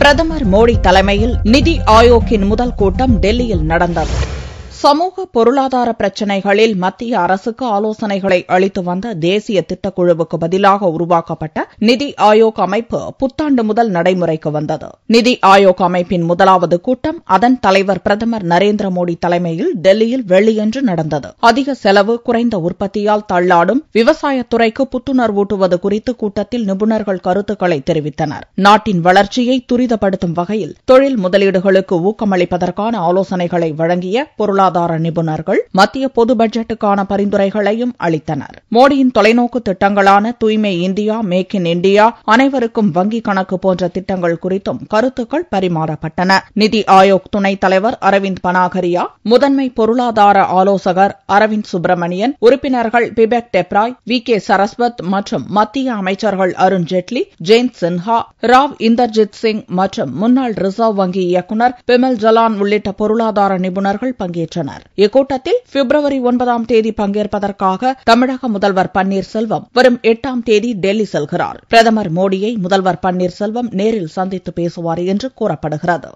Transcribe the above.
பிரதமர் மோடி தலைமையில் நிதி ஆயோக்கின் முதல் கூட்டம் டெல்லியில் நடந்தது சமூக பொருளாதார பிரச்சினைகளில் மத்திய அரசுக்கு ஆலோசனைகளை அளித்து வந்த தேசிய திட்டக்குழுவுக்கு பதிலாக உருவாக்கப்பட்ட நிதி ஆயோக் அமைப்பு புத்தாண்டு முதல் நடைமுறைக்கு வந்தது நிதி ஆயோக் அமைப்பின் முதலாவது கூட்டம் அதன் தலைவர் பிரதமர் நரேந்திர மோடி தலைமையில் டெல்லியில் வெள்ளியன்று நடந்தது அதிக செலவு குறைந்த உற்பத்தியால் தள்ளாடும் விவசாயத்துறைக்கு புத்துணர்வூட்டுவது குறித்து கூட்டத்தில் நிபுணர்கள் கருத்துக்களை தெரிவித்தனர் நாட்டின் வளர்ச்சியை துரிதப்படுத்தும் வகையில் தொழில் முதலீடுகளுக்கு ஊக்கமளிப்பதற்கான ஆலோசனைகளை வழங்கிய பொருளாதார பொருளாதார நிபுணர்கள் மத்திய பொது பட்ஜெட்டுக்கான பரிந்துரைகளையும் அளித்தனர் மோடியின் தொலைநோக்கு திட்டங்களான தூய்மை இந்தியா மேக் இன் இந்தியா அனைவருக்கும் வங்கிக் கணக்கு போன்ற திட்டங்கள் குறித்தும் கருத்துக்கள் பரிமாறப்பட்டன நிதி ஆயோக் துணைத் தலைவர் அரவிந்த் பனாகரியா முதன்மை பொருளாதார ஆலோசகர் அரவிந்த் சுப்பிரமணியன் உறுப்பினர்கள் பிபெக் டெப்ராய் வி கே சரஸ்வத் மற்றும் மத்திய அமைச்சர்கள் அருண் ஜேட்லி ஜெயந்த் சின்ஹா ராவ் இந்தர்ஜித் சிங் மற்றும் முன்னாள் ரிசர்வ் வங்கி இயக்குநர் பிமல் ஜலான் உள்ளிட்ட பொருளாதார நிபுணர்கள் பங்கேற்றனர் பெற்றனர் இக்கூட்டத்தில் பிப்ரவரி ஒன்பதாம் தேதி பங்கேற்பதற்காக தமிழக முதல்வர் பன்னீர்செல்வம் வரும் எட்டாம் தேதி டெல்லி செல்கிறார் பிரதமர் மோடியை முதல்வர் பன்னீர்செல்வம் நேரில் சந்தித்து பேசுவார் என்று கூறப்படுகிறது